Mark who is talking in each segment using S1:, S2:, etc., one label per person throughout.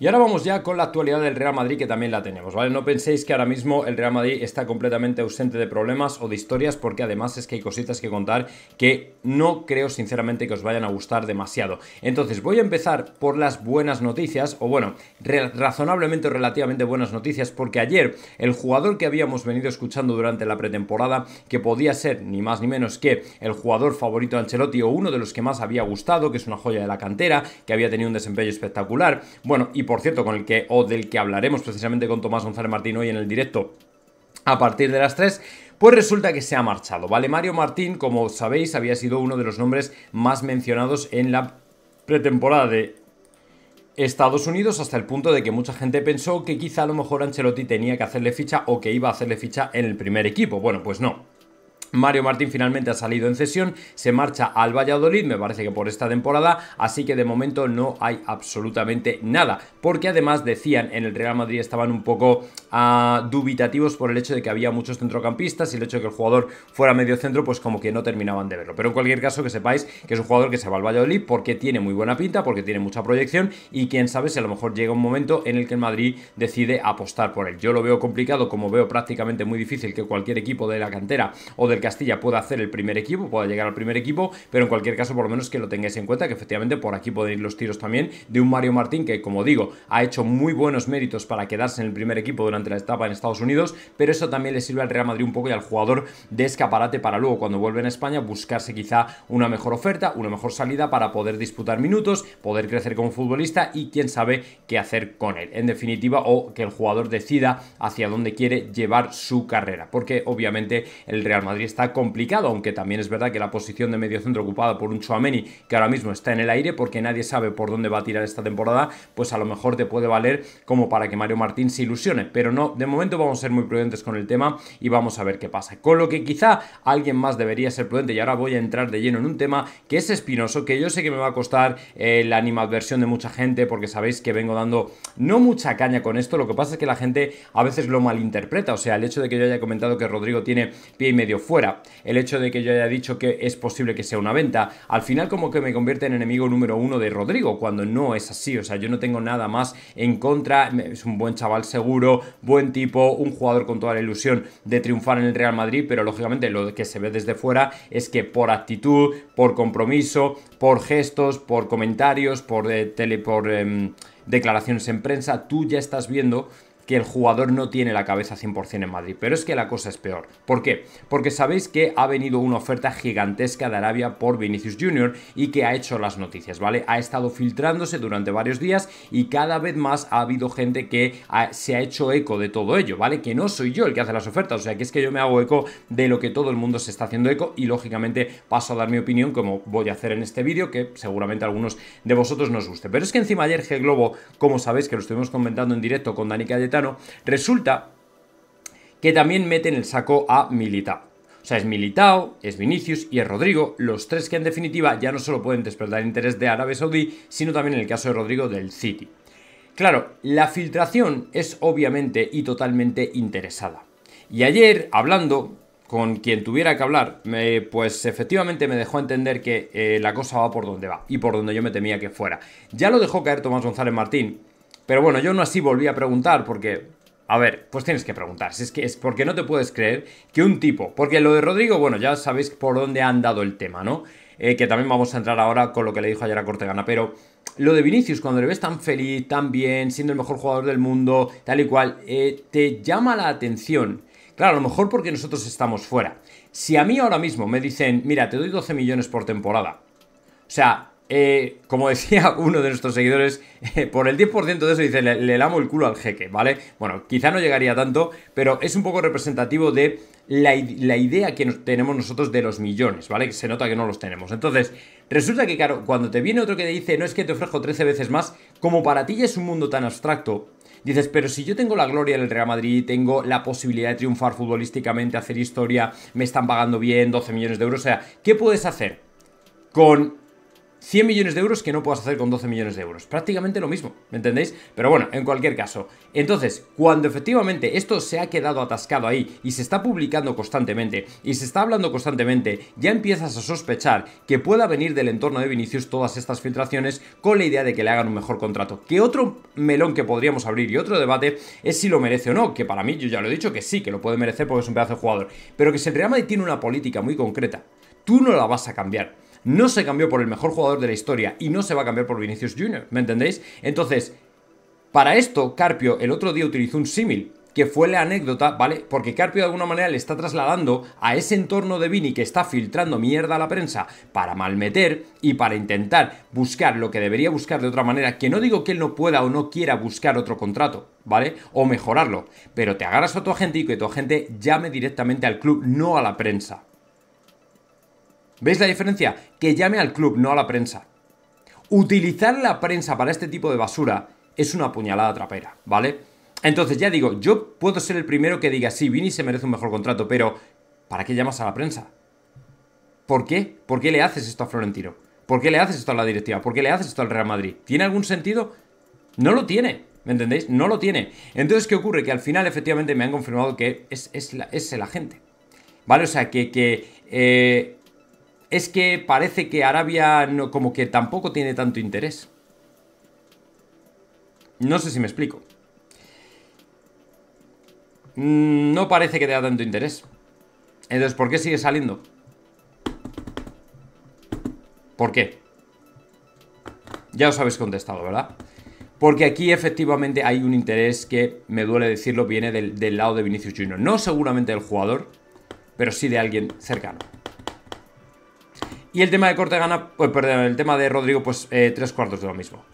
S1: Y ahora vamos ya con la actualidad del Real Madrid, que también la tenemos, ¿vale? No penséis que ahora mismo el Real Madrid está completamente ausente de problemas o de historias, porque además es que hay cositas que contar que no creo sinceramente que os vayan a gustar demasiado. Entonces voy a empezar por las buenas noticias, o bueno, razonablemente o relativamente buenas noticias, porque ayer el jugador que habíamos venido escuchando durante la pretemporada, que podía ser ni más ni menos que el jugador favorito de Ancelotti o uno de los que más había gustado, que es una joya de la cantera, que había tenido un desempeño espectacular, bueno, y por cierto, con el que o del que hablaremos precisamente con Tomás González Martín hoy en el directo a partir de las 3, pues resulta que se ha marchado, ¿vale? Mario Martín, como sabéis, había sido uno de los nombres más mencionados en la pretemporada de Estados Unidos hasta el punto de que mucha gente pensó que quizá a lo mejor Ancelotti tenía que hacerle ficha o que iba a hacerle ficha en el primer equipo. Bueno, pues no. Mario Martín finalmente ha salido en cesión, se marcha al Valladolid, me parece que por esta temporada, así que de momento no hay absolutamente nada, porque además decían en el Real Madrid estaban un poco ah, dubitativos por el hecho de que había muchos centrocampistas y el hecho de que el jugador fuera medio centro, pues como que no terminaban de verlo. Pero en cualquier caso que sepáis que es un jugador que se va al Valladolid porque tiene muy buena pinta, porque tiene mucha proyección y quién sabe si a lo mejor llega un momento en el que el Madrid decide apostar por él. Yo lo veo complicado, como veo prácticamente muy difícil que cualquier equipo de la cantera o del Castilla pueda hacer el primer equipo, pueda llegar al primer equipo, pero en cualquier caso por lo menos que lo tengáis en cuenta, que efectivamente por aquí pueden ir los tiros también de un Mario Martín que, como digo, ha hecho muy buenos méritos para quedarse en el primer equipo durante la etapa en Estados Unidos, pero eso también le sirve al Real Madrid un poco y al jugador de escaparate para luego cuando vuelve a España buscarse quizá una mejor oferta, una mejor salida para poder disputar minutos, poder crecer como futbolista y quién sabe qué hacer con él. En definitiva, o que el jugador decida hacia dónde quiere llevar su carrera, porque obviamente el Real Madrid está complicado, aunque también es verdad que la posición de medio centro ocupada por un Chuameni que ahora mismo está en el aire porque nadie sabe por dónde va a tirar esta temporada, pues a lo mejor te puede valer como para que Mario Martín se ilusione. Pero no, de momento vamos a ser muy prudentes con el tema y vamos a ver qué pasa. Con lo que quizá alguien más debería ser prudente y ahora voy a entrar de lleno en un tema que es espinoso, que yo sé que me va a costar eh, la animadversión de mucha gente porque sabéis que vengo dando no mucha caña con esto, lo que pasa es que la gente a veces lo malinterpreta, o sea, el hecho de que yo haya comentado que Rodrigo tiene pie y medio fuerte el hecho de que yo haya dicho que es posible que sea una venta, al final como que me convierte en enemigo número uno de Rodrigo, cuando no es así. O sea, yo no tengo nada más en contra. Es un buen chaval seguro, buen tipo, un jugador con toda la ilusión de triunfar en el Real Madrid, pero lógicamente lo que se ve desde fuera es que por actitud, por compromiso, por gestos, por comentarios, por, eh, tele, por em, declaraciones en prensa, tú ya estás viendo que el jugador no tiene la cabeza 100% en Madrid. Pero es que la cosa es peor. ¿Por qué? Porque sabéis que ha venido una oferta gigantesca de Arabia por Vinicius Jr. y que ha hecho las noticias, ¿vale? Ha estado filtrándose durante varios días y cada vez más ha habido gente que se ha hecho eco de todo ello, ¿vale? Que no soy yo el que hace las ofertas, o sea que es que yo me hago eco de lo que todo el mundo se está haciendo eco y lógicamente paso a dar mi opinión como voy a hacer en este vídeo que seguramente a algunos de vosotros nos guste. Pero es que encima ayer G Globo, como sabéis que lo estuvimos comentando en directo con Dani Cayeta, resulta que también meten el saco a Militao. O sea, es Militao, es Vinicius y es Rodrigo, los tres que en definitiva ya no solo pueden despertar interés de Arabia Saudí, sino también en el caso de Rodrigo del City. Claro, la filtración es obviamente y totalmente interesada. Y ayer, hablando con quien tuviera que hablar, pues efectivamente me dejó entender que eh, la cosa va por donde va y por donde yo me temía que fuera. Ya lo dejó caer Tomás González Martín pero bueno, yo no así volví a preguntar porque a ver, pues tienes que preguntar. es que es porque no te puedes creer que un tipo. Porque lo de Rodrigo, bueno, ya sabéis por dónde ha andado el tema, ¿no? Eh, que también vamos a entrar ahora con lo que le dijo ayer a Cortegana. Pero lo de Vinicius, cuando le ves tan feliz, tan bien, siendo el mejor jugador del mundo, tal y cual, eh, te llama la atención. Claro, a lo mejor porque nosotros estamos fuera. Si a mí ahora mismo me dicen, mira, te doy 12 millones por temporada. O sea, eh, como decía uno de nuestros seguidores, eh, por el 10% de eso dice, le, lamo el culo al jeque, ¿vale? Bueno, quizá no llegaría tanto, pero es un poco representativo de la, idea que tenemos nosotros de los millones, ¿vale? se nota que no los tenemos. Entonces, resulta que, claro, cuando te viene otro que te dice, no es que te ofrezco 13 veces más, como para ti ya es un mundo tan abstracto, Dices, pero si yo tengo la gloria del Real Madrid, tengo la posibilidad de triunfar futbolísticamente, hacer historia, me están pagando bien, 12 millones de euros, o sea, ¿qué puedes hacer con 100 millones de euros que no puedas hacer con 12 millones de euros. Prácticamente lo mismo, ¿me entendéis? Pero bueno, en cualquier caso. Entonces, cuando efectivamente esto se ha quedado atascado ahí y se está publicando constantemente y se está hablando constantemente, ya empiezas a sospechar que pueda venir del entorno de Vinicius todas estas filtraciones con la idea de que le hagan un mejor contrato. Que otro melón que podríamos abrir y otro debate es si lo merece o no, que para mí yo ya lo he dicho que sí, que lo puede merecer porque es un pedazo de jugador, pero que si el Real Madrid tiene una política muy concreta, tú no la vas a cambiar no se cambió por el mejor jugador de la historia y no se va a cambiar por Vinicius Jr., ¿me entendéis? Entonces, para esto, Carpio el otro día utilizó un símil que fue la anécdota, ¿vale? Porque Carpio de alguna manera le está trasladando a ese entorno de Vini que está filtrando mierda a la prensa para malmeter y para intentar buscar lo que debería buscar de otra manera, que no digo que él no pueda o no quiera buscar otro contrato, ¿vale? O mejorarlo, pero te agarras a tu agente y que tu agente llame directamente al club, no a la prensa. ¿Veis la diferencia? Que llame al club, no a la prensa. Utilizar la prensa para este tipo de basura es una puñalada trapera, ¿vale? Entonces, ya digo, yo puedo ser el primero que diga, sí, Vini se merece un mejor contrato, pero ¿para qué llamas a la prensa? ¿Por qué? ¿Por qué le haces esto a Florentino? ¿Por qué le haces esto a la directiva? ¿Por qué le haces esto al Real Madrid? ¿Tiene algún sentido? No lo tiene, ¿me entendéis? No lo tiene. Entonces, ¿qué ocurre? Que al final, efectivamente, me han confirmado que es, es, el agente. ¿Vale? O sea, que, eh, es que parece que Arabia no, como que tampoco tiene tanto interés. No sé si me explico. Mm, no parece que tenga tanto interés. Entonces, ¿por qué sigue saliendo? ¿Por qué? Ya os habéis contestado, ¿verdad? Porque aquí efectivamente hay un interés que, me duele decirlo, viene del, del lado de Vinicius Junior. No seguramente del jugador, pero sí de alguien cercano. Y el tema de Cortegana, pues, perdón, el tema de Rodrigo, pues eh, tres cuartos de lo mismo.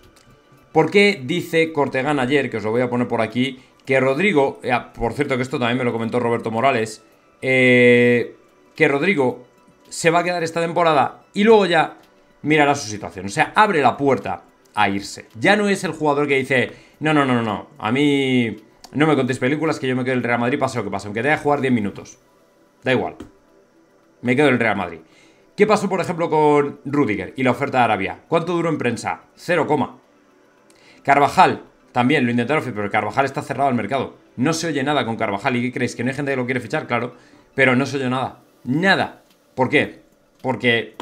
S1: ¿Por qué dice Cortegana ayer, que os lo voy a poner por aquí, que Rodrigo, eh, ah, por cierto que esto también me lo comentó Roberto Morales, eh, que Rodrigo se va a quedar esta temporada y luego ya mirará su situación? O sea, abre la puerta a irse. Ya no es el jugador que dice, no, no, no, no, no, a mí no me contéis películas que yo me quedo en el Real Madrid, pase lo que pase, aunque te haya jugar 10 minutos. Da igual. Me quedo en el Real Madrid. ¿Qué pasó, por ejemplo, con Rudiger y la oferta de Arabia? ¿Cuánto duró en prensa? 0, Carvajal, también lo intentaron pero Carvajal está cerrado al mercado. No se oye nada con Carvajal. ¿Y qué creéis? ¿Que no hay gente que lo quiere fichar? Claro, pero no se oye nada. Nada. ¿Por qué? Porque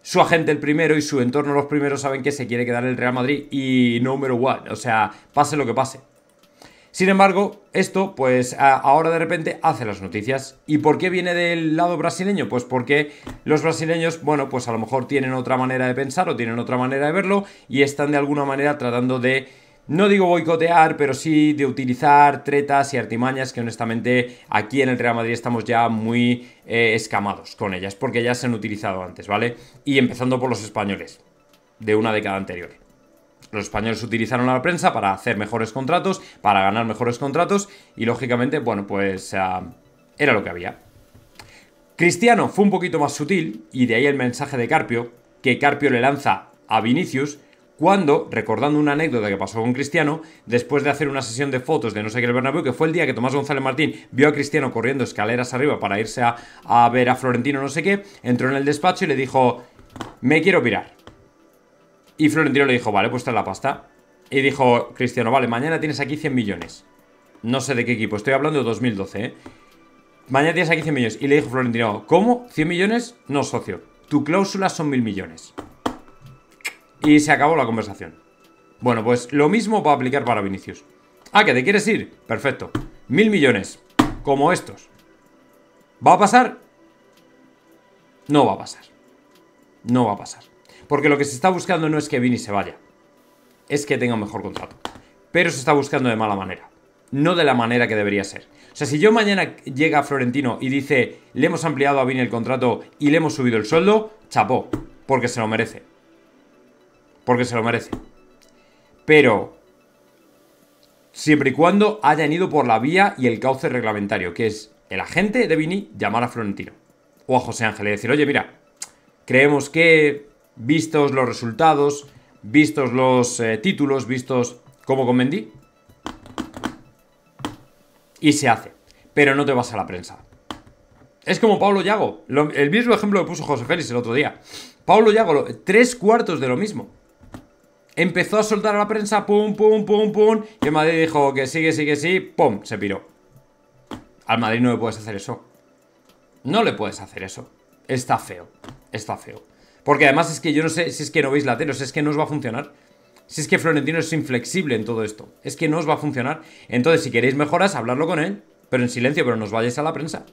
S1: su agente el primero y su entorno los primeros saben que se quiere quedar en el Real Madrid y número one. O sea, pase lo que pase. Sin embargo, esto pues ahora de repente hace las noticias. ¿Y por qué viene del lado brasileño? Pues porque los brasileños, bueno, pues a lo mejor tienen otra manera de pensar o tienen otra manera de verlo y están de alguna manera tratando de no digo boicotear, pero sí de utilizar tretas y artimañas que honestamente aquí en el Real Madrid estamos ya muy eh, escamados con ellas, porque ya se han utilizado antes, ¿vale? Y empezando por los españoles, de una década anterior los españoles utilizaron la prensa para hacer mejores contratos, para ganar mejores contratos y lógicamente, bueno, pues era lo que había. Cristiano fue un poquito más sutil y de ahí el mensaje de Carpio, que Carpio le lanza a Vinicius cuando, recordando una anécdota que pasó con Cristiano, después de hacer una sesión de fotos de no sé qué el Bernabéu, que fue el día que Tomás González Martín vio a Cristiano corriendo escaleras arriba para irse a, a ver a Florentino no sé qué, entró en el despacho y le dijo, me quiero pirar. Y Florentino le dijo, vale, pues está la pasta. Y dijo Cristiano, vale, mañana tienes aquí 100 millones. No sé de qué equipo, estoy hablando de 2012, ¿eh? Mañana tienes aquí 100 millones. Y le dijo Florentino, ¿cómo? ¿100 millones? No, socio. Tu cláusula son mil millones. Y se acabó la conversación. Bueno, pues lo mismo va a aplicar para Vinicius. Ah, que te quieres ir. Perfecto. Mil millones. Como estos. ¿Va a pasar? No va a pasar. No va a pasar. Porque lo que se está buscando no es que Vini se vaya, es que tenga un mejor contrato. Pero se está buscando de mala manera, no de la manera que debería ser. O sea, si yo mañana llega Florentino y dice, le hemos ampliado a Vini el contrato y le hemos subido el sueldo, chapó, porque se lo merece. Porque se lo merece. Pero siempre y cuando hayan ido por la vía y el cauce reglamentario, que es el agente de Vini llamar a Florentino o a José Ángel y decir, oye, mira, creemos que vistos los resultados, vistos los eh, títulos, vistos cómo convendí. Y se hace. Pero no te vas a la prensa. Es como Pablo Yago. el mismo ejemplo que puso José Félix el otro día. Pablo Yago, tres cuartos de lo mismo. Empezó a soltar a la prensa, pum, pum, pum, pum. Y el Madrid dijo que sí, que sí, que sí, pum, se piró. Al Madrid no le puedes hacer eso. No le puedes hacer eso. Está feo. Está feo. Porque además es que yo no sé si es que no veis lateros, si es que no os va a funcionar. Si es que Florentino es inflexible en todo esto, es que no os va a funcionar. Entonces, si queréis mejoras, hablarlo con él, pero en silencio, pero no os vayáis a la prensa.